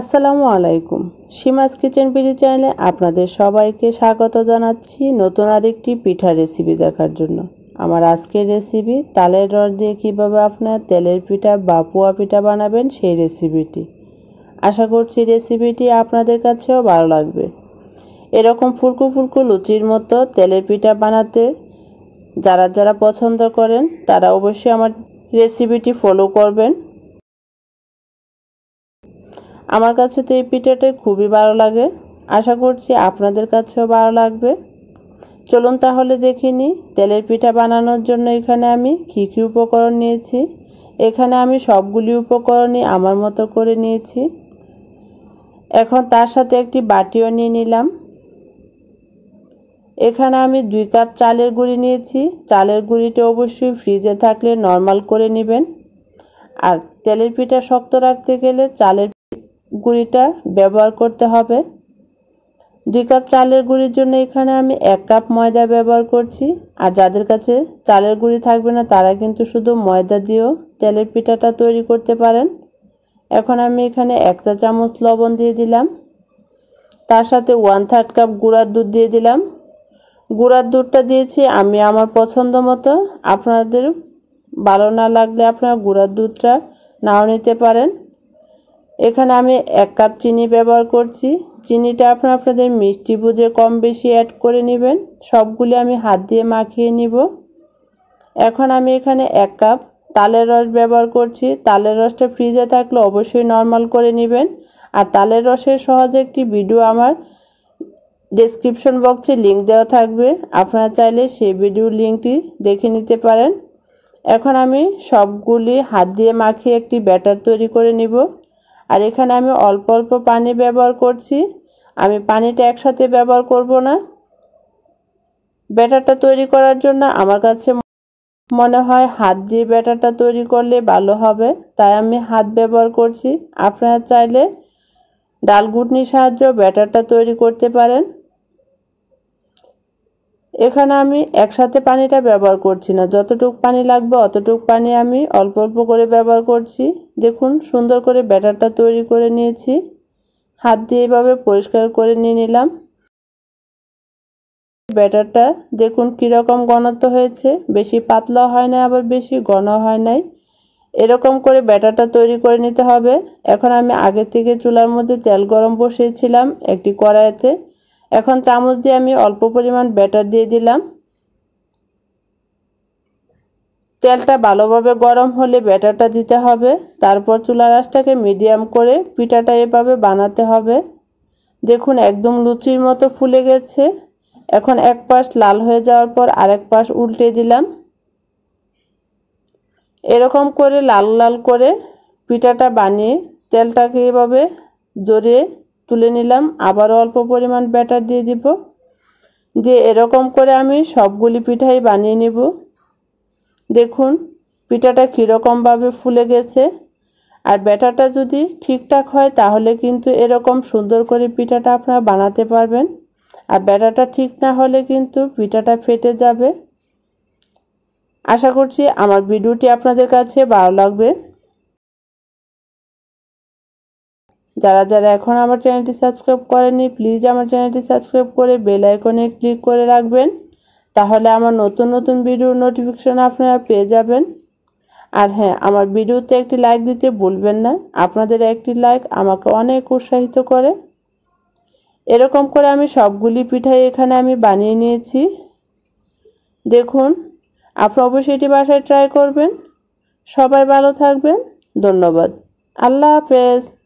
আসসালামু আলাইকুম সীমাস কিচেন পিঠি চ্যানেলে আপনাদের সবাইকে স্বাগত জানাচ্ছি নতুন আরেকটি পিঠা রেসিপি দেখার জন্য আমার আজকের রেসিপি তালের রস দিয়ে কীভাবে আপনার তেলের পিঠা বা পোয়া পিঠা বানাবেন সেই রেসিপিটি আশা করছি রেসিপিটি আপনাদের কাছেও ভালো লাগবে এরকম ফুলকু ফুলকু লুচির মতো তেলের পিঠা বানাতে যারা যারা পছন্দ করেন তারা অবশ্যই আমার রেসিপিটি ফলো করবেন আমার কাছে তো এই পিঠাটা খুবই ভালো লাগে আশা করছি আপনাদের কাছেও ভালো লাগবে চলুন তাহলে দেখিনি তেলের পিঠা বানানোর জন্য এখানে আমি কী কী উপকরণ নিয়েছি এখানে আমি সবগুলি উপকরণই আমার মতো করে নিয়েছি এখন তার সাথে একটি বাটিও নিয়ে নিলাম এখানে আমি দুই কাপ চালের গুঁড়ি নিয়েছি চালের গুঁড়িটা অবশ্যই ফ্রিজে থাকলে নর্মাল করে নেবেন আর তেলের পিঠা শক্ত রাখতে গেলে চালের গুঁড়িটা ব্যবহার করতে হবে দুই কাপ চালের গুঁড়ির জন্য এখানে আমি এক কাপ ময়দা ব্যবহার করছি আর যাদের কাছে চালের গুঁড়ি থাকবে না তারা কিন্তু শুধু ময়দা দিয়েও তেলের পিঠাটা তৈরি করতে পারেন এখন আমি এখানে এক চা চামচ লবণ দিয়ে দিলাম তার সাথে ওয়ান থার্ড কাপ গুঁড়ার দুধ দিয়ে দিলাম গুঁড়ার দুধটা দিয়েছি আমি আমার পছন্দ মতো আপনাদের ভালো না লাগলে আপনারা গুঁড়ার দুধটা নাও নিতে পারেন এখানে আমি এক কাপ চিনি ব্যবহার করছি চিনিটা আপনার আপনাদের মিষ্টি বুঝে কম বেশি অ্যাড করে নেবেন সবগুলি আমি হাত দিয়ে মাখিয়ে নিব এখন আমি এখানে এক কাপ তালের রস ব্যবহার করছি তালের রসটা ফ্রিজে থাকলে অবশ্যই নর্মাল করে নেবেন আর তালের রসের সহজ একটি ভিডিও আমার ডেসক্রিপশন বক্সে লিঙ্ক দেওয়া থাকবে আপনারা চাইলে সেই ভিডিওর লিঙ্কটি দেখে নিতে পারেন এখন আমি সবগুলি হাত দিয়ে মাখিয়ে একটি ব্যাটার তৈরি করে নিব আর এখানে আমি অল্প অল্প পানি ব্যবহার করছি আমি পানিটা একসাথে ব্যবহার করব না ব্যাটারটা তৈরি করার জন্য আমার কাছে মনে হয় হাত দিয়ে ব্যাটারটা তৈরি করলে ভালো হবে তাই আমি হাত ব্যবহার করছি আপনারা চাইলে ডাল ঘুটনির সাহায্য ব্যাটারটা তৈরি করতে পারেন এখানে আমি একসাথে পানিটা ব্যবহার করছি না যতটুক পানি লাগবে অতটুক পানি আমি অল্প অল্প করে ব্যবহার করছি দেখুন সুন্দর করে ব্যাটারটা তৈরি করে নিয়েছি হাত দিয়ে এভাবে পরিষ্কার করে নিয়ে নিলাম ব্যাটারটা দেখুন কীরকম ঘনত্ব হয়েছে বেশি পাতলা হয় না আবার বেশি ঘন হয় নাই এরকম করে ব্যাটারটা তৈরি করে নিতে হবে এখন আমি আগে থেকে চুলার মধ্যে তেল গরম বসিয়েছিলাম একটি কড়াইতে এখন চামচ দিয়ে আমি অল্প পরিমাণ ব্যাটার দিয়ে দিলাম তেলটা ভালোভাবে গরম হলে ব্যাটারটা দিতে হবে তারপর চুলা রাসটাকে মিডিয়াম করে পিঠাটা এভাবে বানাতে হবে দেখুন একদম লুচির মতো ফুলে গেছে এখন এক পাশ লাল হয়ে যাওয়ার পর আরেক পাশ উল্টে দিলাম এরকম করে লাল লাল করে পিঠাটা বানিয়ে তেলটাকে এভাবে জড়িয়ে তুলে নিলাম আবারও অল্প পরিমাণ ব্যাটার দিয়ে দিব দিয়ে এরকম করে আমি সবগুলি পিঠাই বানিয়ে নিব দেখুন পিঠাটা কীরকমভাবে ফুলে গেছে আর ব্যাটারটা যদি ঠিকঠাক হয় তাহলে কিন্তু এরকম সুন্দর করে পিঠাটা আপনারা বানাতে পারবেন আর ব্যাটারটা ঠিক না হলে কিন্তু পিঠাটা ফেটে যাবে আশা করছি আমার ভিডিওটি আপনাদের কাছে ভালো লাগবে যারা যারা এখন আমার চ্যানেলটি সাবস্ক্রাইব করেনি প্লিজ আমার চ্যানেলটি সাবস্ক্রাইব করে বেল আইকনে ক্লিক করে রাখবেন তাহলে আমার নতুন নতুন ভিডিও নোটিফিকেশান আপনারা পেয়ে যাবেন আর হ্যাঁ আমার ভিডিওতে একটি লাইক দিতে ভুলবেন না আপনাদের একটি লাইক আমাকে অনেক উৎসাহিত করে এরকম করে আমি সবগুলি পিঠাই এখানে আমি বানিয়ে নিয়েছি দেখুন আপনি অবশ্যই এটি বাসায় ট্রাই করবেন সবাই ভালো থাকবেন ধন্যবাদ আল্লাহ হাফেজ